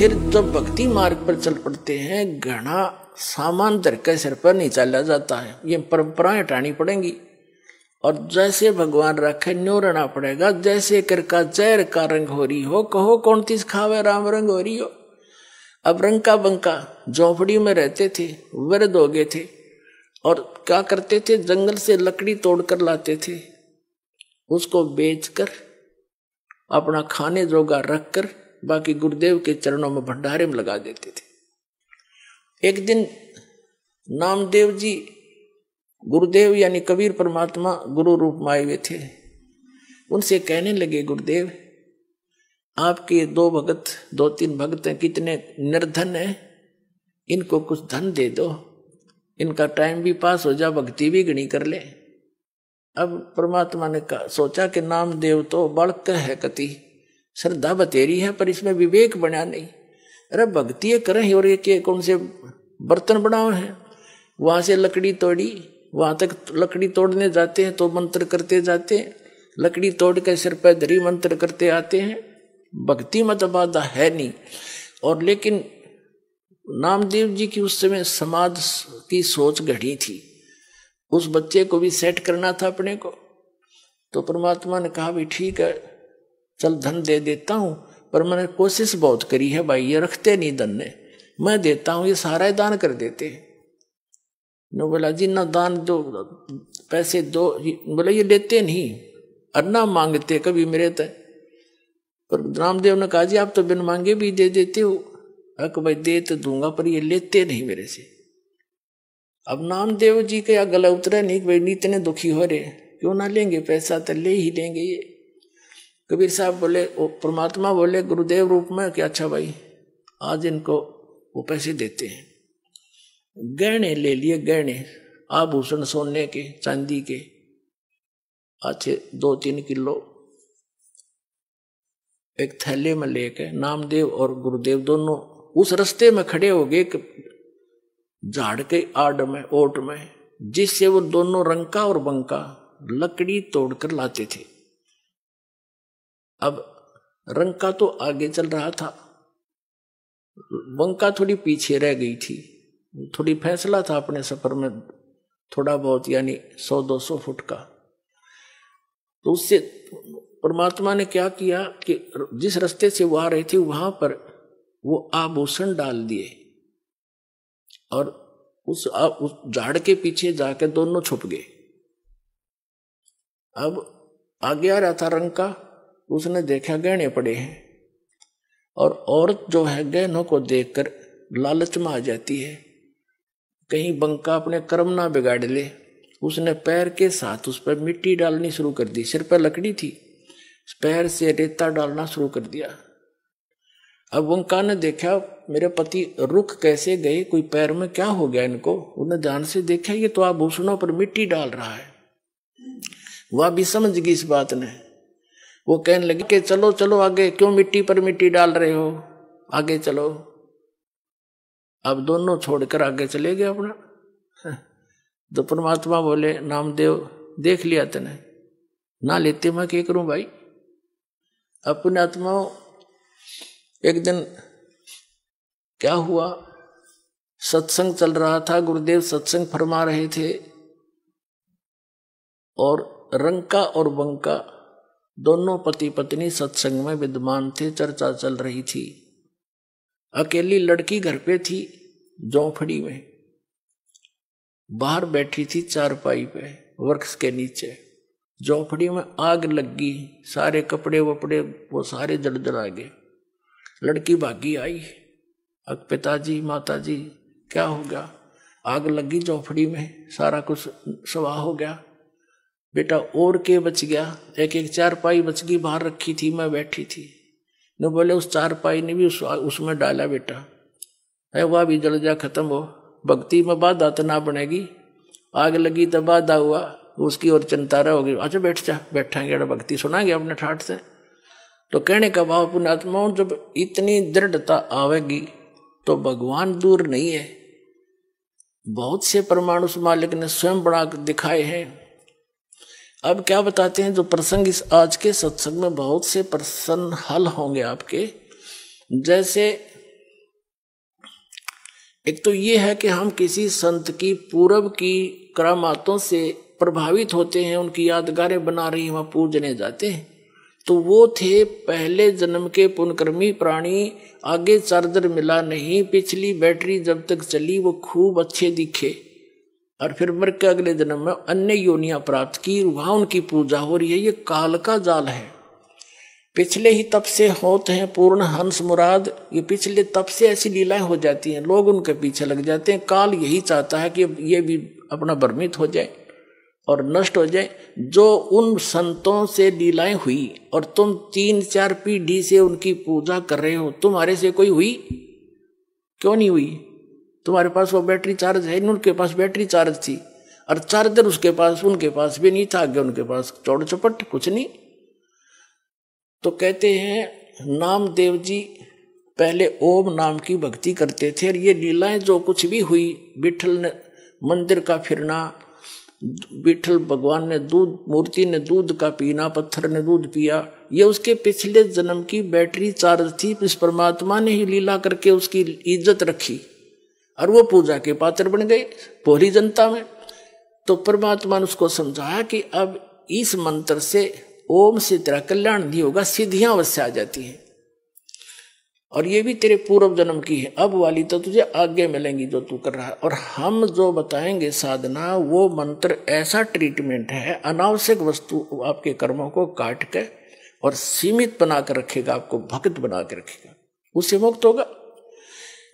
फिर जब भक्ति मार्ग पर चल पड़ते हैं घना सामान के सिर पर नहीं चला जाता है ये परंपराएं हटानी पड़ेंगी और जैसे भगवान रखे न्यो रहना पड़ेगा जैसे कर का चैर का रंग हो रही हो कहो कौन तीस खावे राम रंग हो रही हो अब रंका बंका झोंपड़ी में रहते थे वृद्ध हो गए थे और क्या करते थे जंगल से लकड़ी तोड़ कर लाते थे उसको बेचकर अपना खाने जोगा रख कर बाकी गुरुदेव के चरणों में भंडारे में लगा देते थे एक दिन नामदेव जी गुरुदेव यानी कबीर परमात्मा गुरु रूप में आए हुए थे उनसे कहने लगे गुरुदेव आपके दो भगत दो तीन भगत हैं कितने निर्धन हैं इनको कुछ धन दे दो इनका टाइम भी पास हो जा भक्ति भी गणी कर ले अब परमात्मा ने कहा सोचा कि नामदेव तो बड़क है कति श्रद्धा बतेरी है पर इसमें विवेक बना नहीं अरे भक्ति करें और ये कौन से बर्तन बनाओ है वहां से लकड़ी तोड़ी वहां तक लकड़ी तोड़ने जाते हैं तो मंत्र करते जाते हैं लकड़ी तोड़ के सिर पर धरी मंत्र करते आते हैं भक्ति मत बाधा है नहीं और लेकिन नामदेव जी की उस समय समाज की सोच घड़ी थी उस बच्चे को भी सेट करना था अपने को तो परमात्मा ने कहा भी ठीक है चल धन दे देता हूँ पर मैंने कोशिश बहुत करी है भाई ये रखते नहीं धन ने मैं देता हूँ ये सारा दान कर देते न बोला जी ना दान दो पैसे दो बोला ये देते नहीं और ना मांगते कभी मेरे तय पर रामदेव ने कहा जी आप तो बिन मांगे भी दे देते हो अक भाई दे तो दूंगा पर ये लेते नहीं मेरे से अब नामदेव जी का गला उतरा नहीं भाई इतने दुखी हो रहे क्यों ना लेंगे पैसा तो ले ही लेंगे ये कबीर साहब बोले परमात्मा बोले गुरुदेव रूप में कि अच्छा भाई आज इनको वो पैसे देते हैं गहने ले लिए गहने आभूषण सोने के चांदी के अच्छे दो तीन किलो एक थैले में लेके नामदेव और गुरुदेव दोनों उस रास्ते में खड़े हो गए झाड़ के आड़ में ओट में जिससे वो दोनों रंका और बंका लकड़ी तोड़कर लाते थे अब रंका तो आगे चल रहा था वंका थोड़ी पीछे रह गई थी थोड़ी फैसला था अपने सफर में थोड़ा बहुत यानी सौ दो सौ फुट का तो उससे परमात्मा ने क्या किया कि जिस रास्ते से वो आ रही थी वहां पर वो आभूषण डाल दिए और उस झाड़ के पीछे जाकर दोनों छुप गए अब आगे आ रहा था रंका उसने देखा गहने पड़े हैं और औरत जो है गहनों को देखकर लालच में आ जाती है कहीं बंका अपने कर्म ना बिगाड़ ले उसने पैर के साथ उस पर मिट्टी डालनी शुरू कर दी सिर पर लकड़ी थी पैर से रेता डालना शुरू कर दिया अब बंका ने देखा मेरे पति रुख कैसे गए कोई पैर में क्या हो गया इनको उन्हें ध्यान से देखा ये तो आभूषणों पर मिट्टी डाल रहा है वह भी समझ गई इस बात ने वो कहने लगे कि चलो चलो आगे क्यों मिट्टी पर मिट्टी डाल रहे हो आगे चलो अब दोनों छोड़कर आगे चले गए अपना तो परमात्मा बोले नामदेव देख लिया तेने ना लेते मैं क्या करूं भाई अपने आत्माओं एक दिन क्या हुआ सत्संग चल रहा था गुरुदेव सत्संग फरमा रहे थे और रंका और बंका दोनों पति पत्नी सत्संग में विद्यमान थे चर्चा चल रही थी अकेली लड़की घर पे थी जोफड़ी में बाहर बैठी थी चारपाई पे वृक्ष के नीचे झोंपड़ी में आग लग गई सारे कपड़े वपड़े वो सारे जड़ आ गए लड़की भागी आई अब पिताजी माताजी क्या हो गया आग लगी झोंपड़ी में सारा कुछ सवा हो गया बेटा और के बच गया एक एक चार पाई बच गई बाहर रखी थी मैं बैठी थी न बोले उस चार पाई ने भी उस उसमें डाला बेटा है वह भी जल जा खत्म हो भक्ति में बाधा तो ना बनेगी आग लगी तो बाधा हुआ उसकी और चिंता रह होगी अच्छा बैठ जा बैठा गया भक्ति सुना गया अपने ठाट से तो कहने का भाव पुण्यात्माओं जब इतनी दृढ़ता आवेगी तो भगवान दूर नहीं है बहुत से परमाणु मालिक ने स्वयं बना दिखाए हैं अब क्या बताते हैं जो प्रसंग इस आज के सत्संग में बहुत से प्रसन्न हल होंगे आपके जैसे एक तो ये है कि हम किसी संत की पूर्व की करामातों से प्रभावित होते हैं उनकी यादगारें बना रही वहाँ पूजने जाते हैं तो वो थे पहले जन्म के पुनकर्मी प्राणी आगे चार्जर मिला नहीं पिछली बैटरी जब तक चली वो खूब अच्छे दिखे और फिर मर के अगले जन्म में अन्य योनियां प्राप्त की वहां उनकी पूजा हो रही है ये काल का जाल है पिछले ही तप से होते हैं पूर्ण हंस मुराद ये पिछले तप से ऐसी लीलाएं हो जाती हैं लोग उनके पीछे लग जाते हैं काल यही चाहता है कि ये भी अपना भ्रमित हो जाए और नष्ट हो जाए जो उन संतों से लीलाएं हुई और तुम तीन चार पीढ़ी से उनकी पूजा कर रहे हो तुम्हारे से कोई हुई क्यों नहीं हुई तुम्हारे पास वो बैटरी चार्ज है नहीं उनके पास बैटरी चार्ज थी और चार्जर उसके पास उनके पास भी नहीं था आगे उनके पास चौड़ चौपट कुछ नहीं तो कहते हैं नामदेव जी पहले ओम नाम की भक्ति करते थे और ये लीलाएं जो कुछ भी हुई बिठल ने मंदिर का फिरना बिठल भगवान ने दूध मूर्ति ने दूध का पीना पत्थर ने दूध पिया ये उसके पिछले जन्म की बैटरी चार्ज थी इस परमात्मा ने ही लीला करके उसकी इज्जत रखी और वो पूजा के पात्र बन गए पोहरी जनता में तो परमात्मा ने उसको समझाया कि अब इस मंत्र से ओम से तेरा कल्याण नहीं होगा सिद्धियां अवश्य आ जाती हैं और ये भी तेरे पूर्व जन्म की है अब वाली तो तुझे आगे मिलेंगी जो तू कर रहा है और हम जो बताएंगे साधना वो मंत्र ऐसा ट्रीटमेंट है अनावश्यक वस्तु आपके कर्मों को काट के और सीमित बना कर रखेगा आपको भक्त बना के रखेगा उससे मुक्त होगा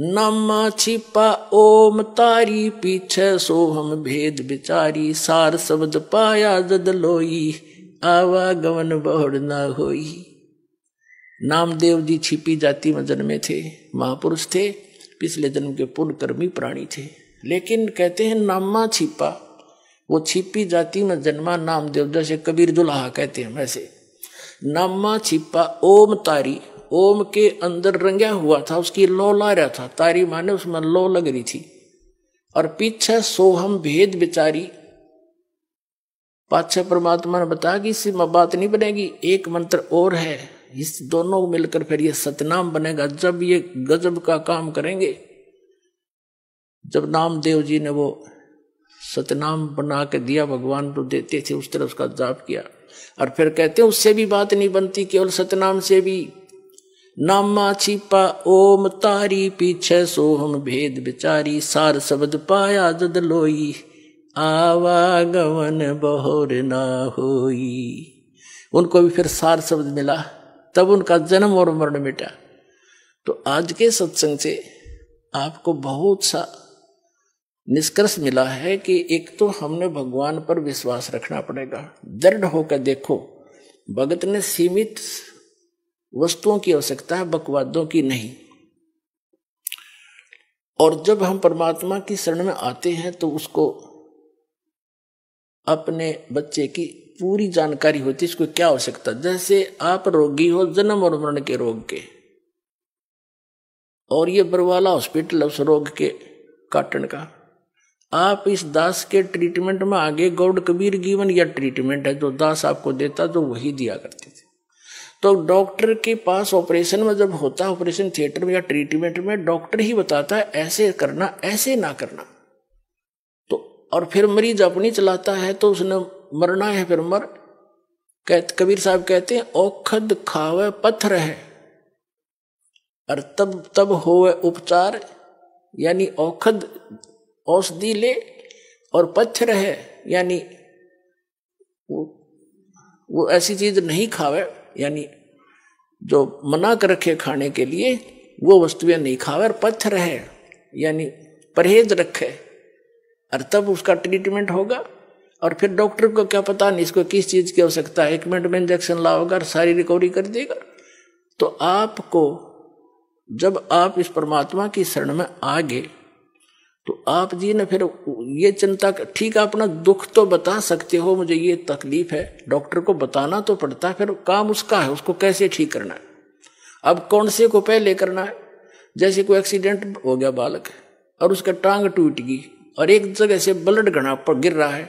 नामा छिपा ओम तारी पीछे सो हम भेद बिचारी सार शब्द पाया जद लोई आवा गवन बहुड़ ना होई नामदेव जी छिपी जाति में जन्मे थे महापुरुष थे पिछले जन्म के पुण्य कर्मी प्राणी थे लेकिन कहते हैं नामा छिपा वो छिपी जाति में जन्मा नामदेव जैसे कबीर दुल्हा कहते हैं वैसे नामा छिपा ओम तारी ओम के अंदर रंगा हुआ था उसकी लो ला रहा था तारी माने उसमें लो लग रही थी और पीछे सोहम भेद विचारी पाछे परमात्मा ने बताया कि इससे बात नहीं बनेगी एक मंत्र और है इस दोनों मिलकर फिर ये सतनाम बनेगा जब ये गजब का काम करेंगे जब नामदेव जी ने वो सतनाम बना के दिया भगवान तो देते थे उस तरह उसका जाप किया और फिर कहते हैं उससे भी बात नहीं बनती केवल सतनाम से भी नामा छिपा ओम तारी पीछे सोहम भेद बिचारी सार शब्द पाया जद लोई आवागमन बहोर ना होई उनको भी फिर सार शब्द मिला तब उनका जन्म और मरण मिटा तो आज के सत्संग से आपको बहुत सा निष्कर्ष मिला है कि एक तो हमने भगवान पर विश्वास रखना पड़ेगा दृढ़ होकर देखो भगत ने सीमित वस्तुओं की आवश्यकता है बकवादों की नहीं और जब हम परमात्मा की शरण में आते हैं तो उसको अपने बच्चे की पूरी जानकारी होती है इसको क्या आवश्यकता जैसे आप रोगी हो जन्म और मरण के रोग के और ये बरवाला हॉस्पिटल उस रोग के काटन का आप इस दास के ट्रीटमेंट में आगे गौड़ कबीर गीवन या ट्रीटमेंट है जो दास आपको देता जो वही दिया करते थे तो डॉक्टर के पास ऑपरेशन में जब होता है ऑपरेशन थिएटर में या ट्रीटमेंट में डॉक्टर ही बताता है ऐसे करना ऐसे ना करना तो और फिर मरीज अपनी चलाता है तो उसने मरना है फिर मर कह, कबीर साहब कहते हैं औखद खावे पत्थर है और तब तब हो उपचार यानी औखद औषधि ले और पत्थर है यानी वो वो ऐसी चीज नहीं खावे यानी जो मना कर रखे खाने के लिए वो वस्तुएं नहीं खावे और पथ रहे यानी परहेज रखे और तब उसका ट्रीटमेंट होगा और फिर डॉक्टर को क्या पता नहीं इसको किस चीज़ की आवश्यकता है एक मिनट में इंजेक्शन लाओगे और सारी रिकवरी कर देगा तो आपको जब आप इस परमात्मा की शरण में आगे तो आप जी ने फिर ये चिंता ठीक है अपना दुख तो बता सकते हो मुझे ये तकलीफ है डॉक्टर को बताना तो पड़ता है फिर काम उसका है उसको कैसे ठीक करना है अब कौन से को पहले करना है जैसे कोई एक्सीडेंट हो गया बालक और उसका टांग टूट गई और एक जगह से ब्लड घना पर गिर रहा है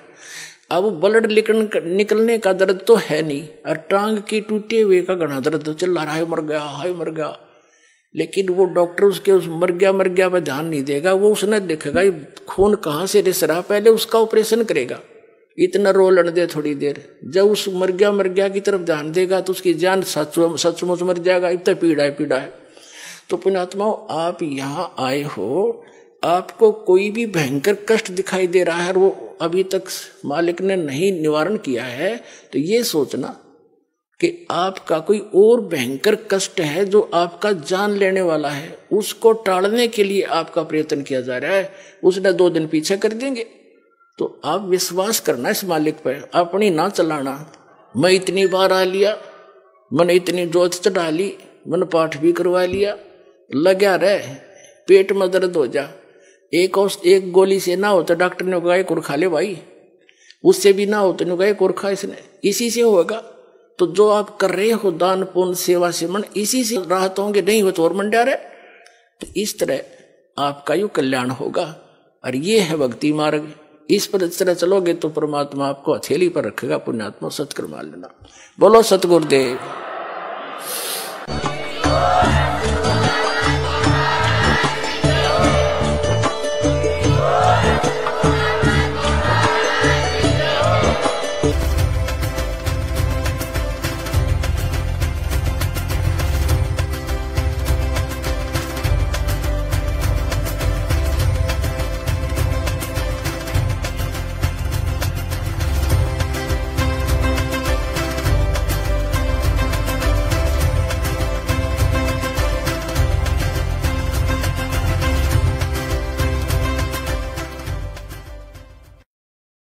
अब ब्लड निकलने का दर्द तो है नहीं और टांग की टूटे हुए का घना दर्द तो चल रहा है मर गया हाय मर गया लेकिन वो डॉक्टर उसके उस मर गया मर गया पर ध्यान नहीं देगा वो उसने देखेगा ये खून कहाँ से रिस रहा पहले उसका ऑपरेशन करेगा इतना रो लड़ दे थोड़ी देर जब उस मर गया मर गया की तरफ ध्यान देगा तो उसकी जान सच सचमुच मर जाएगा इतना पीड़ा है पीड़ा है तो पुणात्माओं आप यहाँ आए हो आपको कोई भी भयंकर कष्ट दिखाई दे रहा है और वो अभी तक मालिक ने नहीं निवारण किया है तो ये सोचना कि आपका कोई और भयंकर कष्ट है जो आपका जान लेने वाला है उसको टालने के लिए आपका प्रयत्न किया जा रहा है उसने दो दिन पीछे कर देंगे तो आप विश्वास करना इस मालिक पर अपनी ना चलाना मैं इतनी बार आ लिया मैंने इतनी जोत चढ़ा ली मैंने पाठ भी करवा लिया लग्या रह पेट में दर्द हो जा एक और एक गोली से ना हो तो डॉक्टर ने कहा एक और खा ले भाई उससे भी ना हो तो ने कहा एक और खा इसने इसी से होगा तो जो आप कर रहे हो दान पुण्य सेवा मन इसी से राहत होंगे नहीं हो तो और मंडारे तो इस तरह आपका यू कल्याण होगा और ये है भक्ति मार्ग इस पर इस तरह चलोगे तो परमात्मा आपको हथेली पर रखेगा पुण्यात्मा सत्कर्मा लेना बोलो सतगुरुदेव